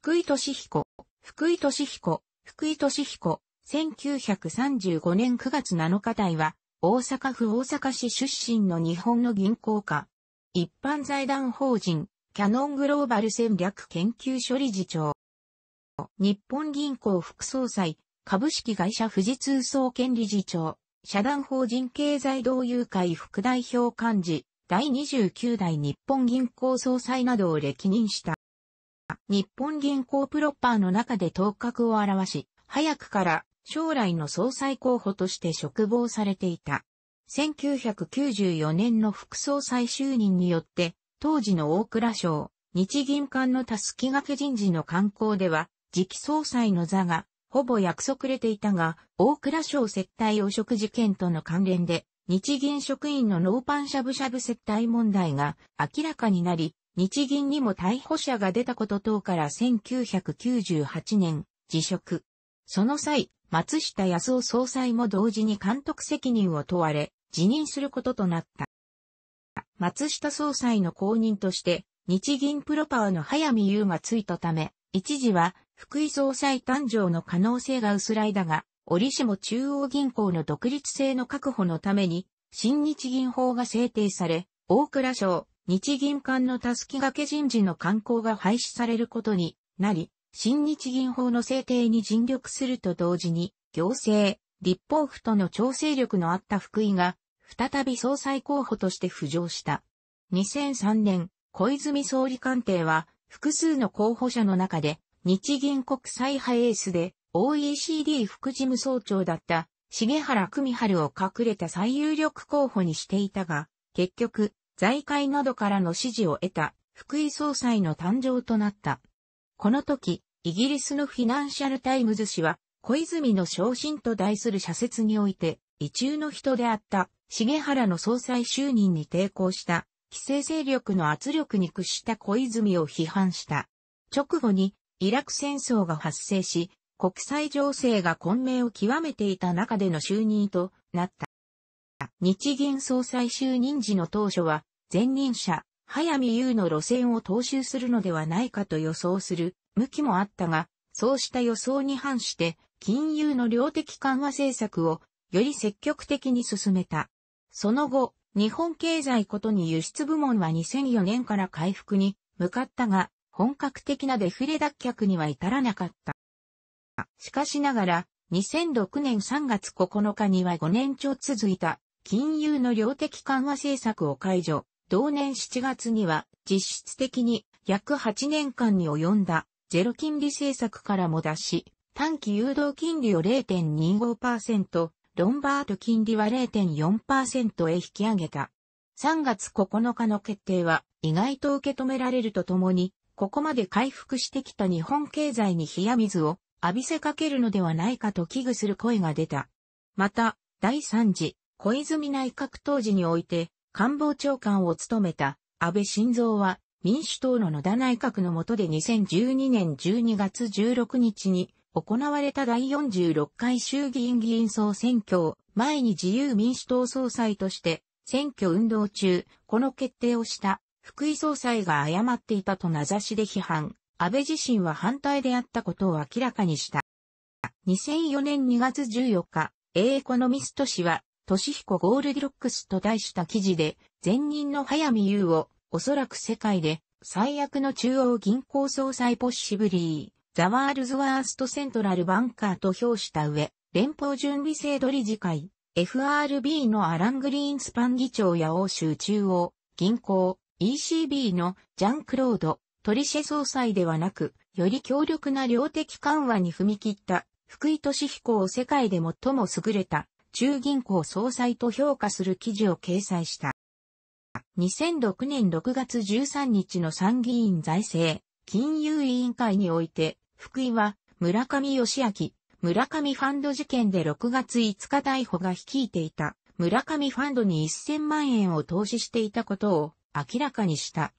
福井俊彦、福井俊彦、福井俊彦、1935年9月7日台は、大阪府大阪市出身の日本の銀行家。一般財団法人、キャノングローバル戦略研究所理事長。日本銀行副総裁、株式会社富士通総研理事長、社団法人経済同友会副代表幹事、第29代日本銀行総裁などを歴任した。日本銀行プロッパーの中で頭角を表し、早くから将来の総裁候補として嘱望されていた。1994年の副総裁就任によって、当時の大蔵省、日銀間のたすきがけ人事の慣行では、次期総裁の座が、ほぼ約束れていたが、大蔵省接待汚職事件との関連で、日銀職員のノーパンしゃぶしゃぶ接待問題が明らかになり、日銀にも逮捕者が出たこと等から1998年、辞職。その際、松下康夫総裁も同時に監督責任を問われ、辞任することとなった。松下総裁の後任として、日銀プロパーの早見優がついたため、一時は福井総裁誕生の可能性が薄らいだが、折しも中央銀行の独立性の確保のために、新日銀法が制定され、大蔵省、日銀間のたすきがけ人事の慣行が廃止されることになり、新日銀法の制定に尽力すると同時に、行政、立法府との調整力のあった福井が、再び総裁候補として浮上した。2003年、小泉総理官邸は、複数の候補者の中で、日銀国際派エースで、OECD 副事務総長だった、重原久美春を隠れた最有力候補にしていたが、結局、財界などからの支持を得た福井総裁の誕生となった。この時、イギリスのフィナンシャルタイムズ紙は、小泉の昇進と題する社説において、異中の人であった、重原の総裁就任に抵抗した、規制勢力の圧力に屈した小泉を批判した。直後に、イラク戦争が発生し、国際情勢が混迷を極めていた中での就任となった。日銀総裁就任時の当初は、前任者、早見優の路線を踏襲するのではないかと予想する向きもあったが、そうした予想に反して、金融の量的緩和政策をより積極的に進めた。その後、日本経済ことに輸出部門は2004年から回復に向かったが、本格的なデフレ脱却には至らなかった。しかしながら、2006年3月9日には5年超続いた金融の量的緩和政策を解除、同年7月には実質的に約8年間に及んだゼロ金利政策からも脱し、短期誘導金利を0.25%、ロンバート金利は0.4%へ引き上げた。3月9日の決定は意外と受け止められるとともに、ここまで回復してきた日本経済に冷や水を浴びせかけるのではないかと危惧する声が出た。また、第3次小泉内閣当時において官房長官を務めた安倍晋三は民主党の野田内閣の下で2012年12月16日に行われた第46回衆議院議員総選挙を前に自由民主党総裁として選挙運動中、この決定をした福井総裁が誤っていたと名指しで批判、安倍自身は反対であったことを明らかにした。2004年2月14日、エーコノミスト氏は俊彦ゴールディロックスと題した記事で、前任の早見優を、おそらく世界で、最悪の中央銀行総裁ポッシブリー、ザワールズワーストセントラルバンカーと評した上、連邦準備制度理事会、FRB のアラン・グリーンスパン議長や欧州中央、銀行、ECB のジャン・クロード、トリシェ総裁ではなく、より強力な量的緩和に踏み切った、福井俊彦を世界で最も優れた中銀行総裁と評価する記事を掲載した。2006年6月13日の参議院財政金融委員会において、福井は村上義明、村上ファンド事件で6月5日逮捕が率いていた村上ファンドに1000万円を投資していたことを明らかにした。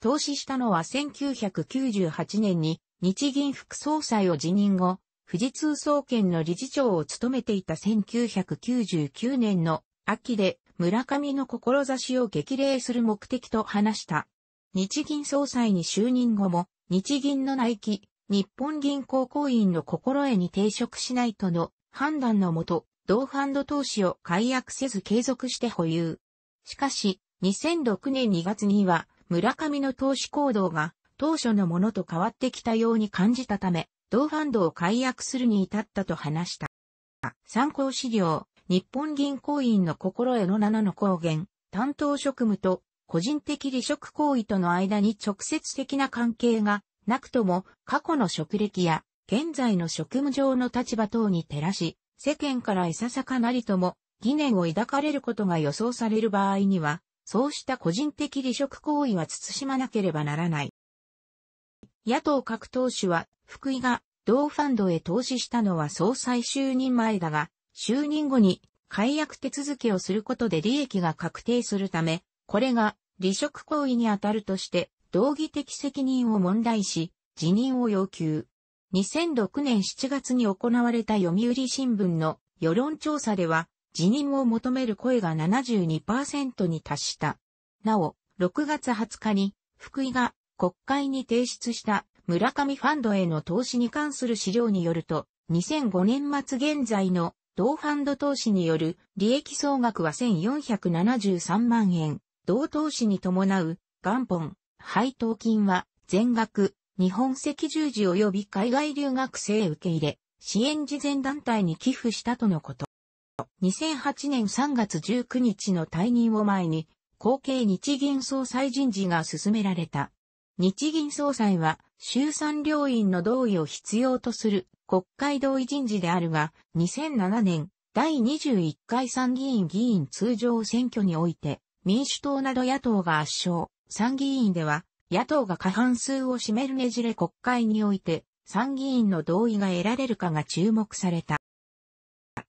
投資したのは1998年に日銀副総裁を辞任後、富士通総研の理事長を務めていた1999年の秋で村上の志を激励する目的と話した。日銀総裁に就任後も、日銀の内規、日本銀行行員の心得に抵触しないとの判断のもと、同ファンド投資を解約せず継続して保有。しかし、2006年2月には、村上の投資行動が当初のものと変わってきたように感じたため、同ファンドを解約するに至ったと話した。参考資料、日本銀行員の心得の7の公言、担当職務と個人的離職行為との間に直接的な関係がなくとも過去の職歴や現在の職務上の立場等に照らし、世間からいささかなりとも疑念を抱かれることが予想される場合には、そうした個人的離職行為は慎まなければならない。野党各党首は、福井が同ファンドへ投資したのは総裁就任前だが、就任後に解約手続きをすることで利益が確定するため、これが離職行為に当たるとして、道義的責任を問題し、辞任を要求。2006年7月に行われた読売新聞の世論調査では、辞任を求める声が72%に達した。なお、6月20日に、福井が国会に提出した村上ファンドへの投資に関する資料によると、2005年末現在の同ファンド投資による利益総額は1473万円、同投資に伴う元本、配当金は全額、日本赤十字及び海外留学生受け入れ、支援事前団体に寄付したとのこと。2008年3月19日の退任を前に、後継日銀総裁人事が進められた。日銀総裁は、衆参両院の同意を必要とする国会同意人事であるが、2007年、第21回参議院議員通常選挙において、民主党など野党が圧勝、参議院では、野党が過半数を占めるねじれ国会において、参議院の同意が得られるかが注目された。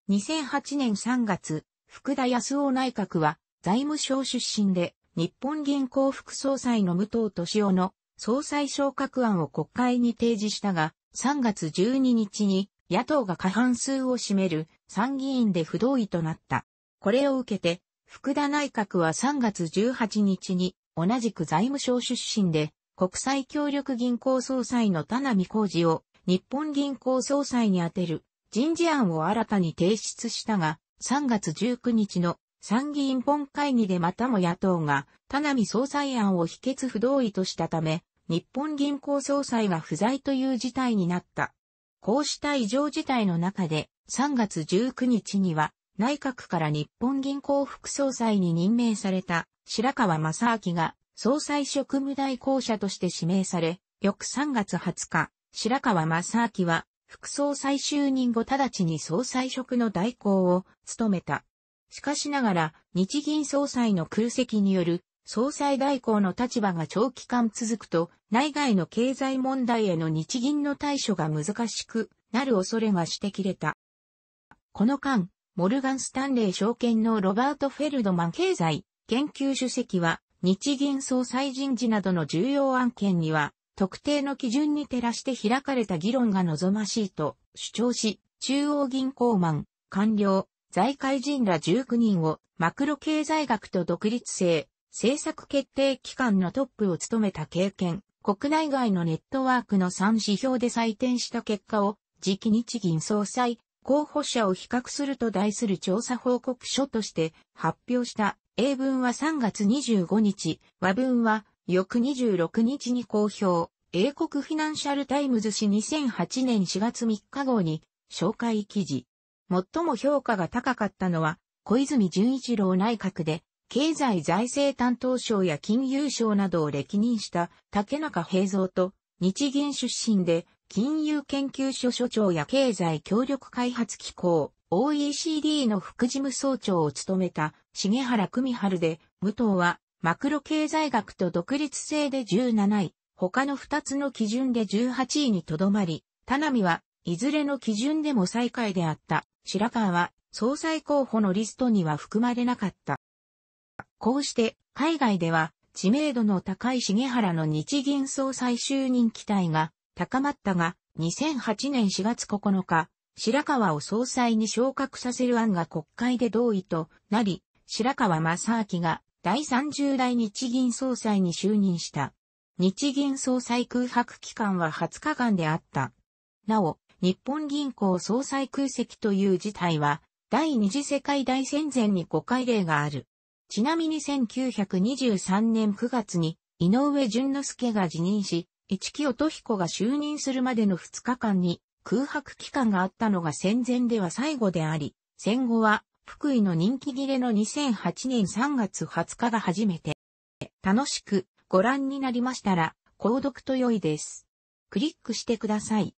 2008年3月、福田康夫内閣は、財務省出身で、日本銀行副総裁の武藤敏夫の総裁昇格案を国会に提示したが、3月12日に野党が過半数を占める参議院で不同意となった。これを受けて、福田内閣は3月18日に同じく財務省出身で国際協力銀行総裁の田波浩二を日本銀行総裁に充てる人事案を新たに提出したが、3月19日の参議院本会議でまたも野党が、田波総裁案を否決不同意としたため、日本銀行総裁が不在という事態になった。こうした異常事態の中で、3月19日には、内閣から日本銀行副総裁に任命された白川正明が総裁職務代行者として指名され、翌3月20日、白川正明は副総裁就任後直ちに総裁職の代行を務めた。しかしながら、日銀総裁の空席による総裁代行の立場が長期間続くと、内外の経済問題への日銀の対処が難しくなる恐れが指摘れた。この間、モルガン・スタンレー証券のロバート・フェルドマン経済研究主席は、日銀総裁人事などの重要案件には、特定の基準に照らして開かれた議論が望ましいと主張し、中央銀行マン、官僚、財界人ら19人をマクロ経済学と独立性、政策決定機関のトップを務めた経験、国内外のネットワークの3指標で採点した結果を、次期日銀総裁、候補者を比較すると題する調査報告書として発表した英文は3月25日、和文は翌26日に公表、英国フィナンシャルタイムズ紙2008年4月3日号に紹介記事。最も評価が高かったのは、小泉純一郎内閣で、経済財政担当省や金融省などを歴任した竹中平蔵と、日銀出身で、金融研究所所長や経済協力開発機構、OECD の副事務総長を務めた重原久美春で、武藤はマクロ経済学と独立性で17位、他の2つの基準で18位にとどまり、田波はいずれの基準でも最下位であった。白川は総裁候補のリストには含まれなかった。こうして海外では知名度の高い重原の日銀総裁就任期待が高まったが2008年4月9日、白川を総裁に昇格させる案が国会で同意となり、白川正明が第30代日銀総裁に就任した。日銀総裁空白期間は20日間であった。なお、日本銀行総裁空席という事態は、第二次世界大戦前に5回例がある。ちなみに1923年9月に、井上淳之介が辞任し、市木乙彦が就任するまでの2日間に空白期間があったのが戦前では最後であり、戦後は福井の人気切れの2008年3月20日が初めて。楽しくご覧になりましたら、購読と良いです。クリックしてください。